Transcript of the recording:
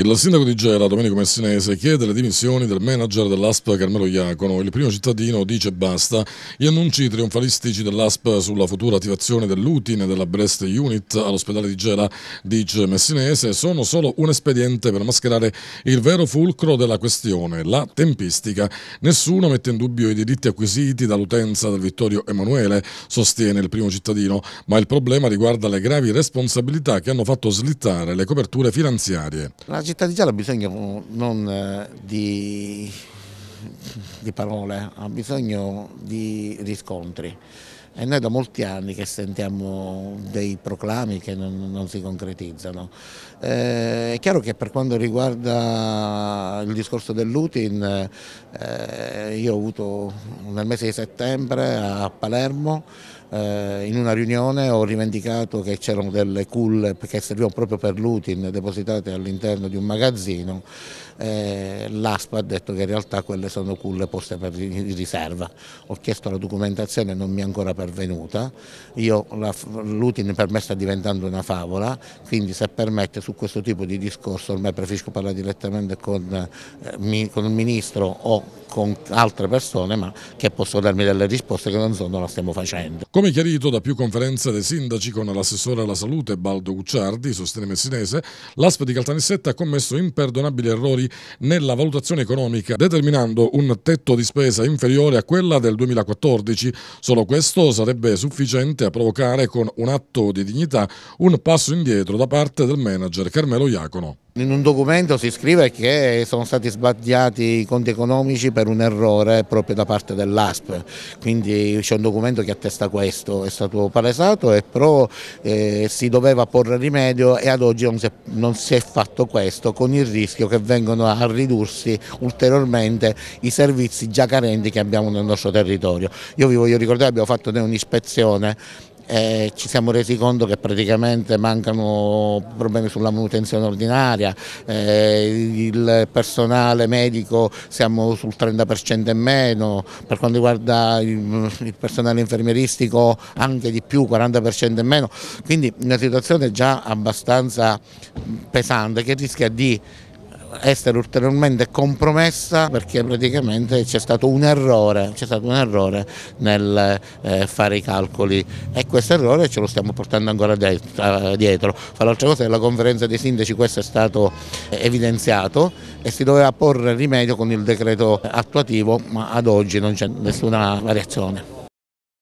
Il sindaco di Gela, Domenico Messinese, chiede le dimissioni del manager dell'ASP Carmelo Iacono. Il primo cittadino dice basta. Gli annunci trionfalistici dell'ASP sulla futura attivazione dell'UTIN e della Brest Unit all'ospedale di Gela, dice Messinese, sono solo un espediente per mascherare il vero fulcro della questione, la tempistica. Nessuno mette in dubbio i diritti acquisiti dall'utenza del Vittorio Emanuele, sostiene il primo cittadino, ma il problema riguarda le gravi responsabilità che hanno fatto slittare le coperture finanziarie. La città di Giallo ha bisogno non eh, di, di parole, ha bisogno di riscontri. E noi da molti anni che sentiamo dei proclami che non, non si concretizzano. Eh, è chiaro che per quanto riguarda il discorso dell'Utin, eh, io ho avuto nel mese di settembre a Palermo eh, in una riunione ho rivendicato che c'erano delle culle che servivano proprio per l'UTIN depositate all'interno di un magazzino, eh, l'ASPA ha detto che in realtà quelle sono culle poste per riserva, ho chiesto la documentazione e non mi è ancora pervenuta, l'UTIN per me sta diventando una favola, quindi se permette su questo tipo di discorso ormai preferisco parlare direttamente con, eh, con il Ministro o con altre persone ma che possono darmi delle risposte che non sono, non la stiamo facendo. Come chiarito da più conferenze dei sindaci con l'assessore alla salute Baldo Gucciardi, sostiene Messinese, l'ASP di Caltanissetta ha commesso imperdonabili errori nella valutazione economica, determinando un tetto di spesa inferiore a quella del 2014. Solo questo sarebbe sufficiente a provocare con un atto di dignità un passo indietro da parte del manager Carmelo Iacono. In un documento si scrive che sono stati sbagliati i conti economici per un errore proprio da parte dell'ASP, quindi c'è un documento che attesta questo, è stato palesato e però eh, si doveva porre rimedio e ad oggi non si, è, non si è fatto questo con il rischio che vengano a ridursi ulteriormente i servizi già carenti che abbiamo nel nostro territorio. Io vi voglio ricordare abbiamo fatto un'ispezione eh, ci siamo resi conto che praticamente mancano problemi sulla manutenzione ordinaria, eh, il personale medico siamo sul 30% in meno, per quanto riguarda il, il personale infermieristico anche di più, 40% in meno, quindi una situazione già abbastanza pesante che rischia di essere ulteriormente compromessa perché praticamente c'è stato un errore, stato un errore nel eh, fare i calcoli e questo errore ce lo stiamo portando ancora dietro. Eh, dietro. Fra l'altra cosa nella conferenza dei sindaci questo è stato eh, evidenziato e si doveva porre rimedio con il decreto attuativo ma ad oggi non c'è nessuna variazione.